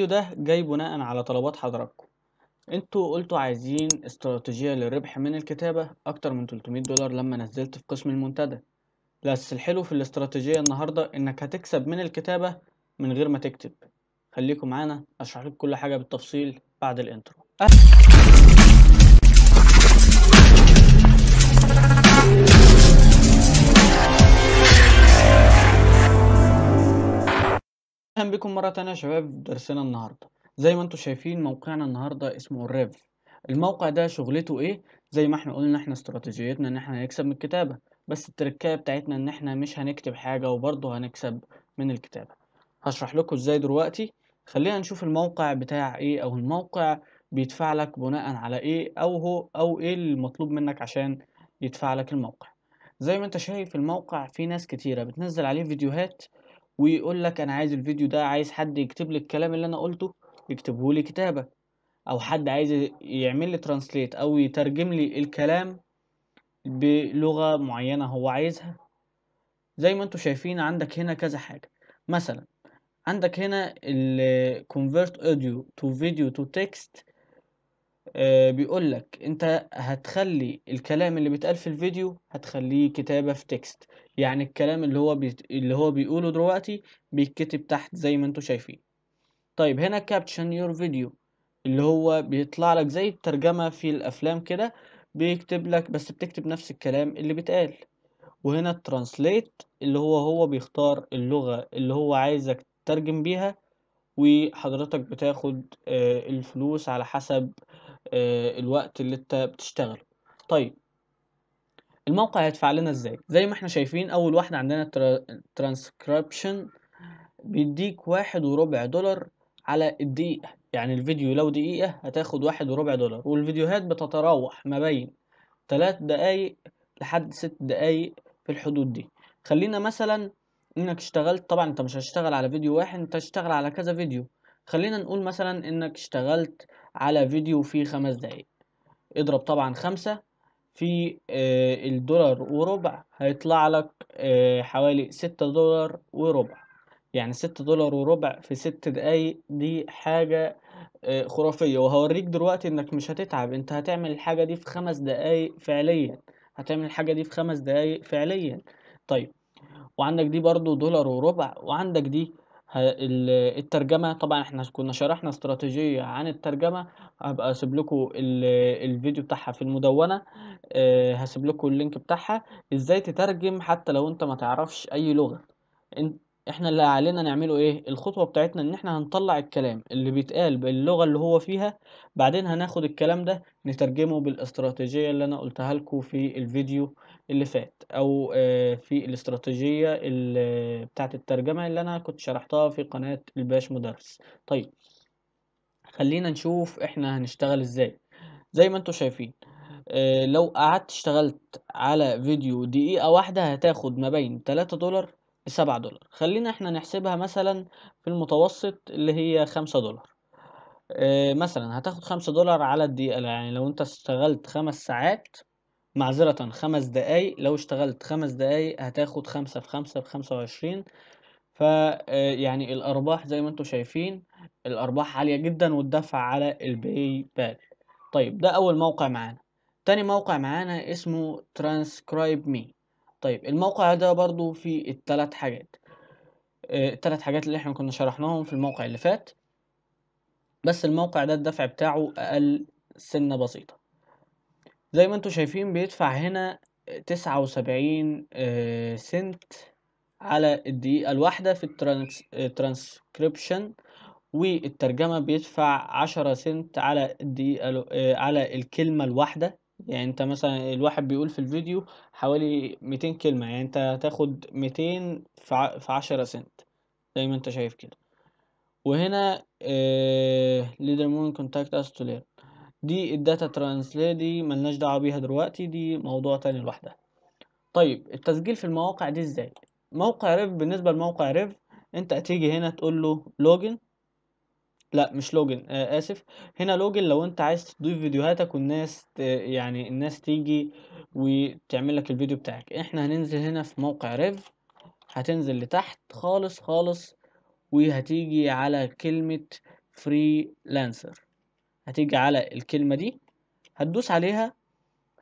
الفيديو ده جاي بناء على طلبات حضراتكم انتوا قلتوا عايزين استراتيجية للربح من الكتابة اكتر من 300 دولار لما نزلت في قسم المنتدى بس الحلو في الاستراتيجية النهاردة انك هتكسب من الكتابة من غير ما تكتب خليكم معانا اشرح لكم كل حاجة بالتفصيل بعد الانترو اهلا بكم مرة تانية يا شباب في درسنا النهاردة زي ما انتم شايفين موقعنا النهاردة اسمه الريف الموقع ده شغلته ايه زي ما احنا قلنا احنا استراتيجيتنا ان احنا هنكسب من الكتابة بس التركاية بتاعتنا ان احنا مش هنكتب حاجة وبرضه هنكسب من الكتابة هشرح لكم ازاي دلوقتي خلينا نشوف الموقع بتاع ايه او الموقع بيدفع لك بناء على ايه او هو او ايه المطلوب منك عشان يدفع لك الموقع زي ما انت شايف الموقع فيه ناس كتيرة بتنزل عليه فيديوهات ويقول لك انا عايز الفيديو ده عايز حد يكتب لي الكلام اللي انا قلته يكتبه لي كتابه او حد عايز يعمل لي ترانسليت او يترجم لي الكلام بلغه معينه هو عايزها زي ما انتم شايفين عندك هنا كذا حاجه مثلا عندك هنا ال convert audio to video to text آه، بيقول لك انت هتخلي الكلام اللي بيتقال في الفيديو هتخليه كتابة في تكست يعني الكلام اللي هو بيت... اللي هو بيقوله دلوقتي بيتكتب تحت زي ما انتوا شايفين طيب هنا كابشن يور فيديو اللي هو بيطلع لك زي الترجمة في الافلام كده بيكتب لك بس بتكتب نفس الكلام اللي بيتقال وهنا الترانسليت اللي هو هو بيختار اللغة اللي هو عايزك تترجم بيها وحضرتك بتاخد آه، الفلوس على حسب آه، الوقت اللي انت بتشتغله طيب الموقع هيدفع لنا ازاي زي ما احنا شايفين اول واحدة عندنا ترانسكريبشن بيديك واحد وربع دولار على الدقيقة يعني الفيديو لو دقيقة هتاخد واحد وربع دولار والفيديوهات بتتراوح ما بين تلات دقايق لحد ست دقايق في الحدود دي خلينا مثلا انك اشتغلت طبعا انت مش هتشتغل على فيديو واحد انت هتشتغل على كذا فيديو خلينا نقول مثلا انك اشتغلت على فيديو في خمس دقايق اضرب طبعا خمسة في آه، الدولار وربع هيطلع لك آه، حوالي ستة دولار وربع يعني ستة دولار وربع في ست دقايق دي حاجة آه، خرافية وهوريك دلوقتي انك مش هتتعب انت هتعمل الحاجة دي في خمس دقايق فعليا هتعمل الحاجة دي في خمس دقايق فعليا طيب وعندك دي برضو دولار وربع وعندك دي الترجمة طبعًا إحنا كنا شرحنا استراتيجية عن الترجمة، هبقى أسيب لكم الفيديو بتاعها في المدونة، آه، هسيب لكم اللينك بتاعها، إزاي تترجم حتى لو أنت ما تعرفش أي لغة، إحنا اللي علينا نعمله إيه، الخطوة بتاعتنا إن إحنا هنطلّع الكلام اللي بيتقال باللغة اللي هو فيها، بعدين هناخد الكلام ده نترجمه بالاستراتيجية اللي أنا قُلتها لكم في الفيديو. اللي فات او آه، في الاستراتيجية اللي الترجمة اللي انا كنت شرحتها في قناة الباش مدرس طيب خلينا نشوف احنا هنشتغل ازاي زي ما انتم شايفين آه، لو قعدت اشتغلت على فيديو دقيقة واحدة هتاخد ما بين 3 دولار ل 7 دولار خلينا احنا نحسبها مثلا في المتوسط اللي هي 5 دولار آه، مثلا هتاخد 5 دولار على الدقيقة يعني لو انت اشتغلت خمس ساعات معذرة خمس دقايق لو اشتغلت خمس دقايق هتاخد خمسة في خمسة بخمسة وعشرين آه، يعني الأرباح زي ما انتم شايفين الأرباح عالية جدا والدفع على الباي باك طيب ده أول موقع معانا تاني موقع معانا اسمه ترانسكرايب مي طيب الموقع ده برضو فيه التلات حاجات آه، التلات حاجات اللي احنا كنا شرحناهم في الموقع اللي فات بس الموقع ده الدفع بتاعه أقل سنة بسيطة زي ما انتوا شايفين بيدفع هنا تسعة وسبعين آه، سنت على الدقيقة الواحدة في الترانسكريبشن آه، والترجمة بيدفع عشرة سنت على الدقيقة آه، على الكلمة الواحدة يعني انت مثلا الواحد بيقول في الفيديو حوالي ميتين كلمة يعني انت هتاخد ميتين في عشرة سنت زي ما انت شايف كده وهنا ليدر مون كونتاكت اس تو لير دي الداتا ترانسليت دي ملناش دعوه بيها دلوقتي دي موضوع تاني لوحدها طيب التسجيل في المواقع دي ازاي موقع ريف بالنسبه لموقع ريف انت هتيجي هنا تقول له لوجن لا مش لوجن آه اسف هنا لوجن لو انت عايز تضيف فيديوهاتك والناس يعني الناس تيجي وتعمل لك الفيديو بتاعك احنا هننزل هنا في موقع ريف هتنزل لتحت خالص خالص وهتيجي على كلمة فريلانسر هتيجي على الكلمة دي هتدوس عليها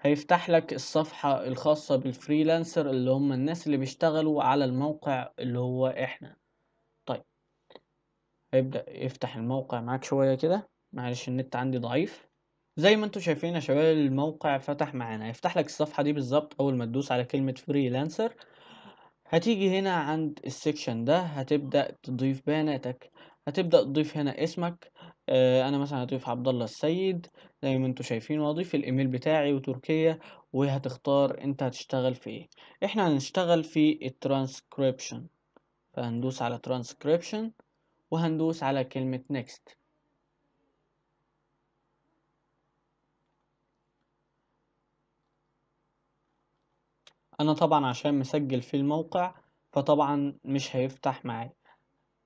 هيفتح لك الصفحة الخاصة بالفريلانسر اللي هم الناس اللي بيشتغلوا على الموقع اللي هو احنا طيب هيبدأ يفتح الموقع معاك شوية كده معلش النت عندي ضعيف زي ما انتم شايفين يا شباب الموقع فتح معانا هيفتح لك الصفحة دي بالظبط اول ما تدوس على كلمة فريلانسر هتيجي هنا عند السكشن ده هتبدأ تضيف بياناتك هتبدأ تضيف هنا اسمك آه، انا مثلا هضيف عبد الله السيد زي ما انتم شايفين واضيف الايميل بتاعي وتركيا وهتختار انت هتشتغل في ايه احنا هنشتغل في الترانسكريبشن فهندوس على ترانسكريبشن وهندوس على كلمة نيكست انا طبعا عشان مسجل في الموقع فطبعا مش هيفتح معايا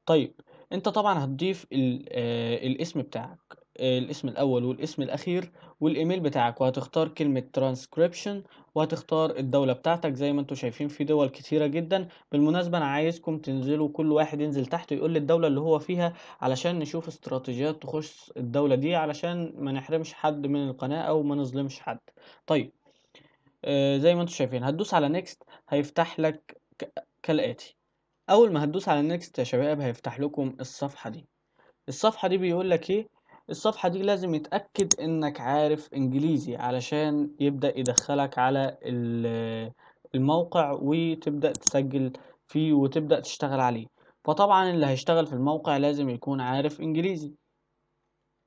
طيب انت طبعا هتضيف ال آه، الاسم بتاعك الاسم الاول والاسم الاخير والايميل بتاعك وهتختار كلمة ترانسكريبشن وهتختار الدولة بتاعتك زي ما انتوا شايفين في دول كتيرة جدا بالمناسبة انا عايزكم تنزلوا كل واحد ينزل تحت يقول الدولة اللي هو فيها علشان نشوف استراتيجيات تخص الدولة دي علشان ما نحرمش حد من القناة او ما نظلمش حد طيب آه، زي ما انتوا شايفين هتدوس على نيكست هيفتح لك كالاتي اول ما هتدوس على نيكست يا شباب هيفتح لكم الصفحه دي الصفحه دي بيقول لك ايه الصفحه دي لازم يتاكد انك عارف انجليزي علشان يبدا يدخلك على الموقع وتبدا تسجل فيه وتبدا تشتغل عليه فطبعا اللي هيشتغل في الموقع لازم يكون عارف انجليزي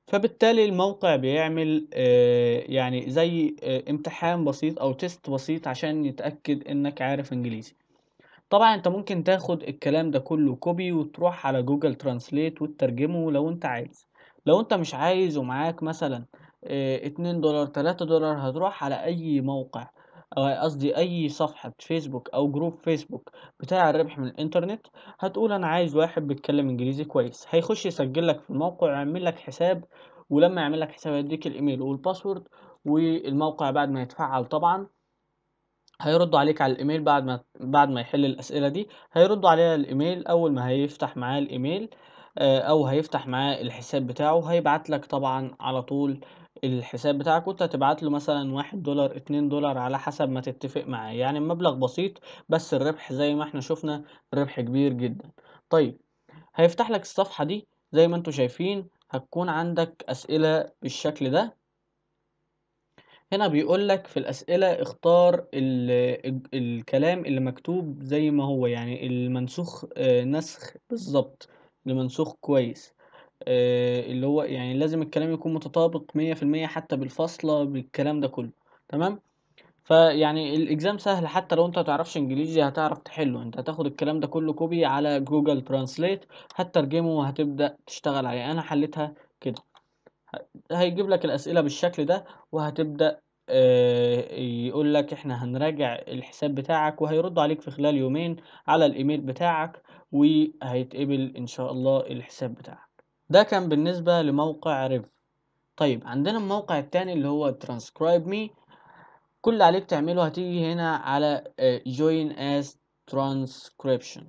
فبالتالي الموقع بيعمل آه، يعني زي آه، امتحان بسيط او تيست بسيط عشان يتاكد انك عارف انجليزي طبعا انت ممكن تاخد الكلام ده كله كوبي وتروح على جوجل ترانسليت وتترجمه لو انت عايز لو انت مش عايز ومعاك مثلا آه، اتنين دولار تلاتة دولار هتروح على اي موقع او آه، قصدي اي صفحة فيسبوك او جروب فيسبوك بتاع الربح من الانترنت هتقول انا عايز واحد بيتكلم انجليزي كويس هيخش يسجل لك في الموقع ويعمل لك حساب ولما يعمل لك حساب يديك الايميل والباسورد والموقع بعد ما يتفعل طبعا هيردوا عليك على الايميل بعد ما بعد ما يحل الاسئله دي هيردوا عليها الايميل اول ما هيفتح معاه الايميل آه، او هيفتح معاه الحساب بتاعه هيبعت لك طبعا على طول الحساب بتاعك وانت هتبعت له مثلا واحد دولار اتنين دولار على حسب ما تتفق معاه يعني مبلغ بسيط بس الربح زي ما احنا شفنا ربح كبير جدا طيب هيفتح لك الصفحه دي زي ما انتم شايفين هتكون عندك اسئله بالشكل ده هنا بيقول لك في الأسئلة اختار ال الكلام اللي مكتوب زي ما هو يعني المنسوخ آه، نسخ بالظبط المنسوخ كويس آه، اللي هو يعني لازم الكلام يكون متطابق مية في المية حتى بالفاصلة بالكلام ده كله تمام فيعني الإجزام سهل حتى لو انت متعرفش انجليزي هتعرف تحله انت هتاخد الكلام ده كله كوبي على جوجل ترانسليت هترجمه وهتبدأ تشتغل عليه انا حليتها كده هيجيب لك الأسئلة بالشكل ده وهتبدأ آه، يقول لك احنا هنراجع الحساب بتاعك وهيرد عليك في خلال يومين على الايميل بتاعك وهيتقبل ان شاء الله الحساب بتاعك ده كان بالنسبة لموقع ريف طيب عندنا الموقع التاني اللي هو ترانسكرايب مي كل اللي عليك تعمله هتيجي هنا على جوين اس ترانسكريبشن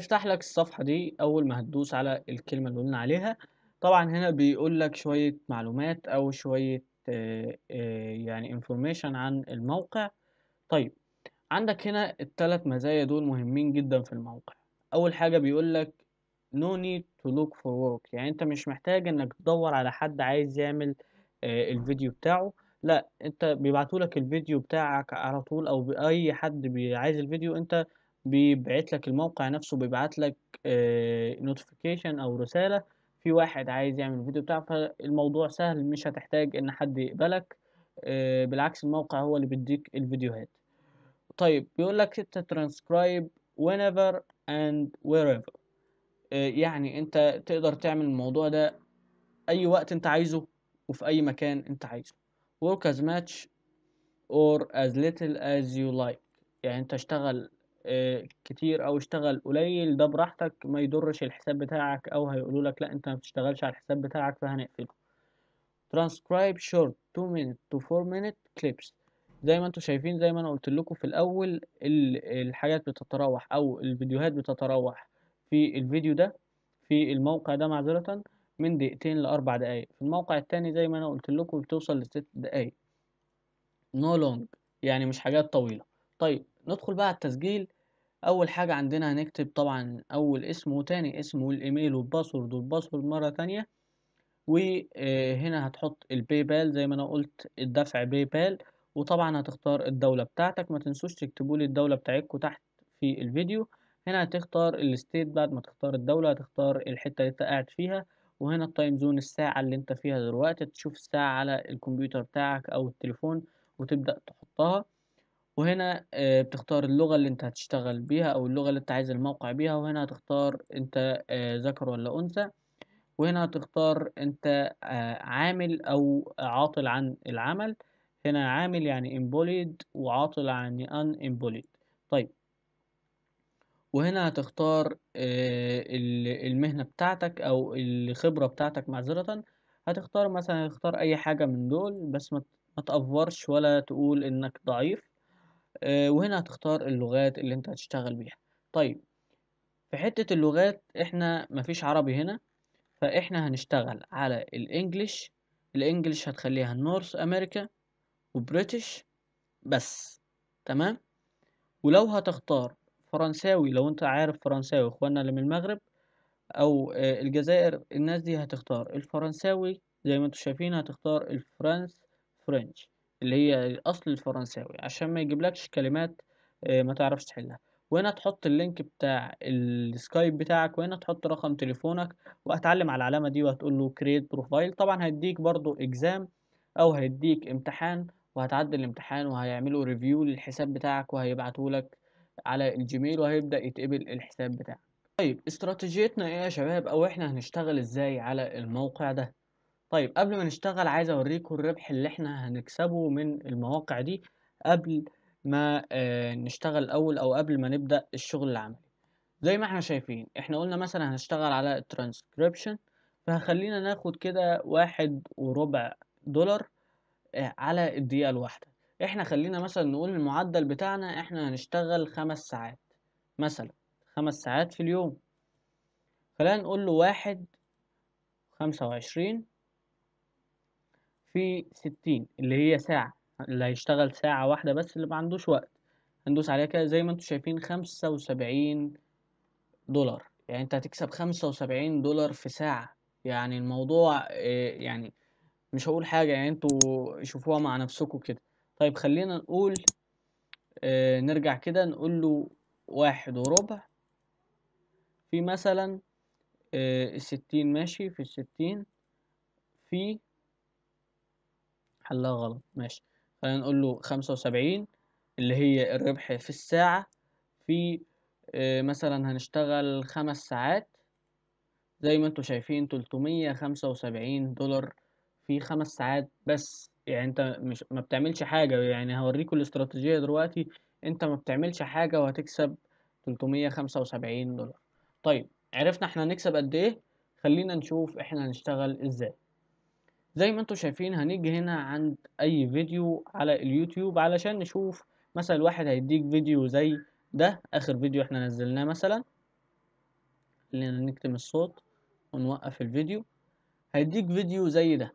افتح لك الصفحة دي اول ما هتدوس على الكلمة اللي قلنا عليها طبعًا هنا بيقول لك شوية معلومات أو شوية آه، آه، يعني information عن الموقع. طيب، عندك هنا الثلاث مزايا دول مهمين جدًا في الموقع. أول حاجة بيقول لك no need to look for work يعني أنت مش محتاج إنك تدوّر على حد عايز يعمل آه، الفيديو بتاعه، لأ، أنت بيبعتوا لك الفيديو بتاعك على طول أو أي حد عايز الفيديو أنت بيبعت لك الموقع نفسه بيبعت لك نوتيفيكيشن notification أو رسالة في واحد عايز يعمل الفيديو بتاعه فالموضوع سهل مش هتحتاج ان حد يقبلك آه، بالعكس الموقع هو اللي بيديك الفيديوهات طيب بيقول لك انت ترانسكرايب whenever and wherever آه، يعني انت تقدر تعمل الموضوع ده اي وقت انت عايزه وفي اي مكان انت عايزه work as much or as little as you like يعني انت اشتغل كتير او اشتغل قليل ده براحتك ما يضرش الحساب بتاعك او هيقولوا لك لا انت ما بتشتغلش على الحساب بتاعك فهنقفله transcribe short 2 minute to 4 minute clips زي ما انتم شايفين زي ما انا قلت لكم في الاول الحاجات بتتراوح او الفيديوهات بتتراوح في الفيديو ده في الموقع ده معذرة من دقيقتين لأربع دقايق في الموقع التاني زي ما أنا قلت لكم بتوصل لست دقايق no long يعني مش حاجات طويلة طيب ندخل بقى على التسجيل اول حاجة عندنا هنكتب طبعا اول اسم وتاني اسم والايميل والباسورد والباسورد مرة تانية وهنا هتحط الباي بال زي ما انا قلت الدفع باي بال وطبعا هتختار الدولة بتاعتك ما تنسوش تكتبوا لي الدولة بتاعتكم تحت في الفيديو هنا هتختار الستيت بعد ما تختار الدولة هتختار الحتة اللي انت قاعد فيها وهنا التايم زون الساعة اللي انت فيها دلوقتي تشوف الساعة على الكمبيوتر بتاعك او التليفون وتبدأ تحطها وهنا آه، بتختار اللغة اللي انت هتشتغل بيها او اللغة اللي انت عايز الموقع بيها وهنا هتختار انت آه، ذكر ولا انثى وهنا هتختار انت آه، عامل او عاطل عن العمل هنا عامل يعني امبوليد وعاطل عن ان امبوليد طيب وهنا هتختار المهنة بتاعتك او الخبرة بتاعتك معذرة هتختار مثلا هتختار اي حاجة من دول بس ما تأفرش ولا تقول انك ضعيف آه، وهنا هتختار اللغات اللي انت هتشتغل بيها طيب في حتة اللغات احنا مفيش عربي هنا فاحنا هنشتغل على الانجليش الانجليش هتخليها نورث امريكا وبريتش بس تمام ولو هتختار فرنساوي لو انت عارف فرنساوي اخواننا اللي من المغرب او آه، الجزائر الناس دي هتختار الفرنساوي زي ما انتم شايفين هتختار الفرنس فرنش اللي هي الأصل الفرنساوي عشان ما يجيبلكش كلمات آه، ما تعرفش تحلها وهنا تحط اللينك بتاع السكايب بتاعك وهنا تحط رقم تليفونك وهتعلم على العلامة دي وهتقول له كريت بروفايل طبعا هيديك برضو اكزام أو هيديك امتحان وهتعدي الامتحان وهيعملوا ريفيو للحساب بتاعك وهيبعته لك على الجيميل وهيبدأ يتقبل الحساب بتاعك طيب استراتيجيتنا ايه يا شباب او احنا هنشتغل ازاي على الموقع ده طيب قبل ما نشتغل عايز اوريكم الربح اللي احنا هنكسبه من المواقع دي قبل ما آه، نشتغل الاول او قبل ما نبدا الشغل العملي زي ما احنا شايفين احنا قلنا مثلا هنشتغل على الترانسكريبشن فهخلينا ناخد كده واحد وربع دولار آه، على الدقيقة الواحدة احنا خلينا مثلا نقول المعدل بتاعنا احنا هنشتغل خمس ساعات مثلا خمس ساعات في اليوم خلينا نقول له واحد خمسة وعشرين في ستين اللي هي ساعة اللي هيشتغل ساعة واحدة بس اللي ما عندوش وقت هندوس عليها كده زي ما انتوا شايفين خمسة وسبعين دولار يعني انت هتكسب خمسة وسبعين دولار في ساعة يعني الموضوع آه، يعني مش هقول حاجة يعني انتوا شوفوها مع نفسكم كده طيب خلينا نقول آه، نرجع كده نقول له واحد وربع في مثلا آه، الستين ماشي في الستين في حلها غلط ماشي خلينا نقول له خمسة وسبعين اللي هي الربح في الساعة في آه، مثلا هنشتغل خمس ساعات زي ما انتوا شايفين تلتمية خمسة وسبعين دولار في خمس ساعات بس يعني انت مش ما بتعملش حاجة يعني هوريكم الاستراتيجية دلوقتي انت ما بتعملش حاجة وهتكسب تلتمية خمسة وسبعين دولار طيب عرفنا احنا هنكسب قد ايه خلينا نشوف احنا هنشتغل ازاي زي ما انتم شايفين هنيجي هنا عند اي فيديو على اليوتيوب علشان نشوف مثلا واحد هيديك فيديو زي ده اخر فيديو احنا نزلناه مثلا خلينا نكتم الصوت ونوقف الفيديو هيديك فيديو زي ده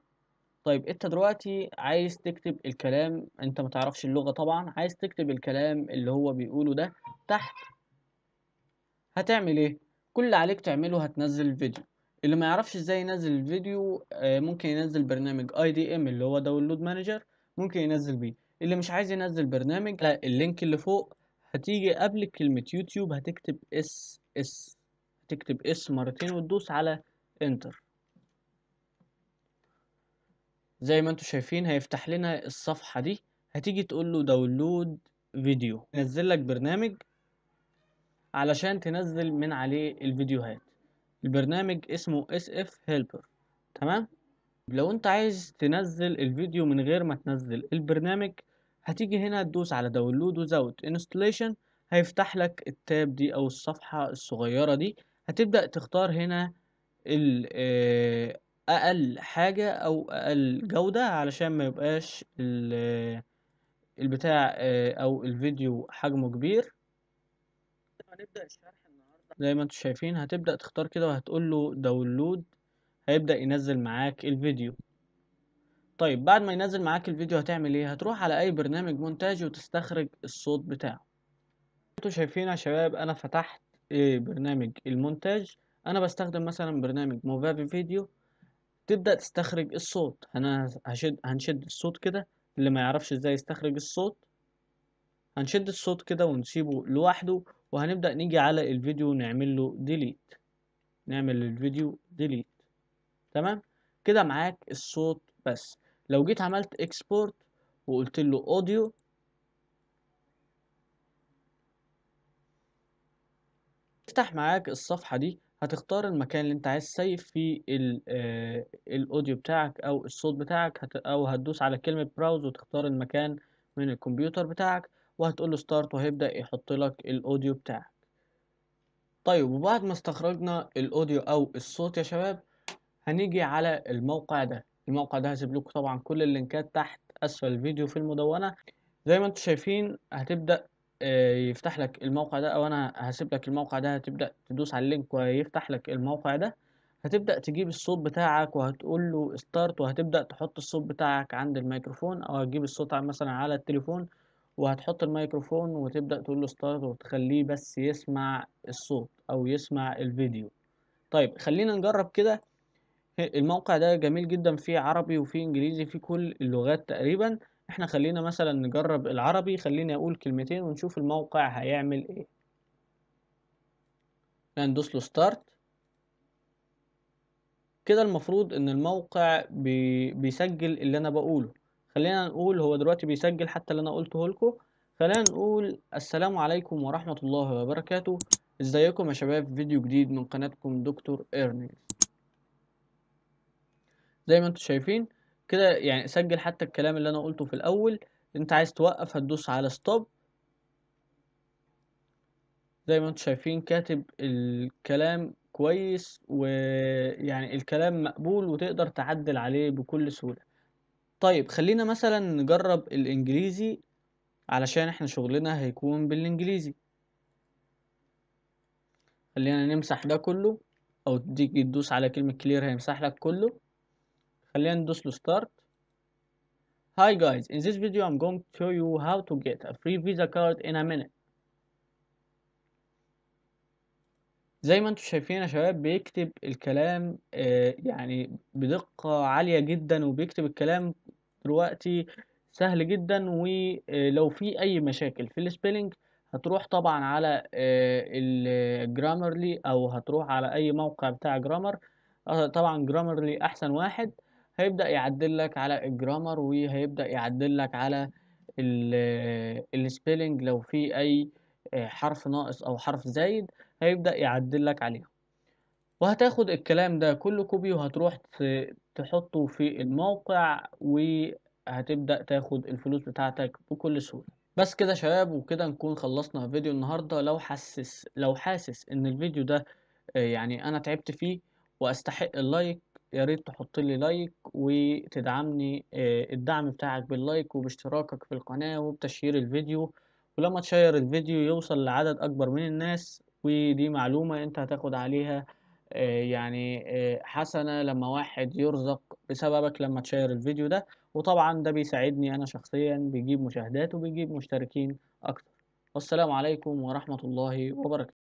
طيب انت دلوقتي عايز تكتب الكلام انت متعرفش اللغة طبعا عايز تكتب الكلام اللي هو بيقوله ده تحت هتعمل ايه كل اللي عليك تعمله هتنزل الفيديو اللي ما يعرفش ازاي ينزل الفيديو آه، ممكن ينزل برنامج اي دي ام اللي هو داونلود مانجر ممكن ينزل بيه اللي مش عايز ينزل برنامج لا اللينك اللي فوق هتيجي قبل كلمة يوتيوب هتكتب اس اس هتكتب اس مرتين وتدوس على انتر زي ما انتو شايفين هيفتح لنا الصفحة دي هتيجي تقول له داونلود فيديو نزل لك برنامج علشان تنزل من عليه الفيديوهات البرنامج اسمه SF Helper تمام لو انت عايز تنزل الفيديو من غير ما تنزل البرنامج هتيجي هنا تدوس على داونلود وزود انستليشن هيفتح لك التاب دي او الصفحة الصغيرة دي هتبدأ تختار هنا آه، اقل حاجة او اقل جودة علشان ما يبقاش آه، البتاع آه، او الفيديو حجمه كبير هنبدأ الشرح زي ما انتوا شايفين هتبدأ تختار كده وهتقول له داونلود هيبدأ ينزل معاك الفيديو طيب بعد ما ينزل معاك الفيديو هتعمل ايه هتروح على اي برنامج مونتاج وتستخرج الصوت بتاعه انتوا شايفين يا شباب انا فتحت آه، برنامج المونتاج انا بستخدم مثلا برنامج موفافي فيديو تبدأ تستخرج الصوت انا هشد هنشد الصوت كده اللي ما يعرفش ازاي يستخرج الصوت هنشد الصوت كده ونسيبه لوحده وهنبدأ نيجي على الفيديو نعمل له ديليت نعمل الفيديو ديليت تمام كده معاك الصوت بس لو جيت عملت اكسبورت وقلت له اوديو تفتح معاك الصفحة دي هتختار المكان اللي انت عايز تسيف فيه الاوديو آه، بتاعك او الصوت بتاعك او هتدوس على كلمة براوز وتختار المكان من الكمبيوتر بتاعك وهتقول له ستارت وهيبدا يحط لك الاوديو بتاعك طيب وبعد ما استخرجنا الاوديو او الصوت يا شباب هنيجي على الموقع ده الموقع ده هسيب لكم طبعا كل اللينكات تحت اسفل الفيديو في المدونه زي ما انتم شايفين هتبدا آه، يفتح لك الموقع ده او انا هسيب لك الموقع ده هتبدا تدوس على اللينك ويفتح لك الموقع ده هتبدا تجيب الصوت بتاعك وهتقول له ستارت وهتبدا تحط الصوت بتاعك عند الميكروفون او هتجيب الصوت مثلا على التليفون وهتحط الميكروفون وتبدأ تقول له ستارت وتخليه بس يسمع الصوت أو يسمع الفيديو طيب خلينا نجرب كده الموقع ده جميل جدا فيه عربي وفيه انجليزي فيه كل اللغات تقريبا احنا خلينا مثلا نجرب العربي خليني اقول كلمتين ونشوف الموقع هيعمل ايه هندوس له ستارت كده المفروض ان الموقع بي... بيسجل اللي انا بقوله خلينا نقول هو دلوقتي بيسجل حتى اللي انا قلته لكم خلينا نقول السلام عليكم ورحمة الله وبركاته ازيكم يا شباب فيديو جديد من قناتكم دكتور ايرني زي ما انتم شايفين كده يعني سجل حتى الكلام اللي انا قلته في الاول انت عايز توقف هتدوس على ستوب زي ما انتم شايفين كاتب الكلام كويس ويعني الكلام مقبول وتقدر تعدل عليه بكل سهولة طيب خلينا مثلا نجرب الانجليزي علشان احنا شغلنا هيكون بالانجليزي خلينا نمسح ده كله او تيجي تدوس على كلمة كلير هيمسح لك كله خلينا ندوس له start Hi guys in this video I'm going to show you how to get a free visa card in a minute زي ما انتم شايفين يا شباب بيكتب الكلام آه، يعني بدقة عالية جدا وبيكتب الكلام دلوقتي سهل جدا ولو آه، في اي مشاكل في السبيلنج هتروح طبعا على آه، الجرامرلي آه، او هتروح على اي موقع بتاع جرامر طبعا جرامرلي احسن واحد هيبدا يعدل لك على الجرامر وهيبدا يعدل لك على السبيلنج لو في اي حرف ناقص او حرف زايد هيبدا يعدل لك عليه وهتاخد الكلام ده كله كوبي وهتروح تحطه في الموقع وهتبدأ تاخد الفلوس بتاعتك بكل سهولة بس كده شباب وكده نكون خلصنا فيديو النهاردة لو حاسس لو حاسس ان الفيديو ده آه، يعني انا تعبت فيه واستحق اللايك يا ريت تحط لي لايك وتدعمني آه، الدعم بتاعك باللايك وباشتراكك في القناة وبتشهير الفيديو ولما تشير الفيديو يوصل لعدد اكبر من الناس ودي معلومة انت هتاخد عليها آه، يعني آه، حسنة لما واحد يرزق بسببك لما تشير الفيديو ده وطبعا ده بيساعدني أنا شخصيا بيجيب مشاهدات وبيجيب مشتركين أكتر والسلام عليكم ورحمة الله وبركاته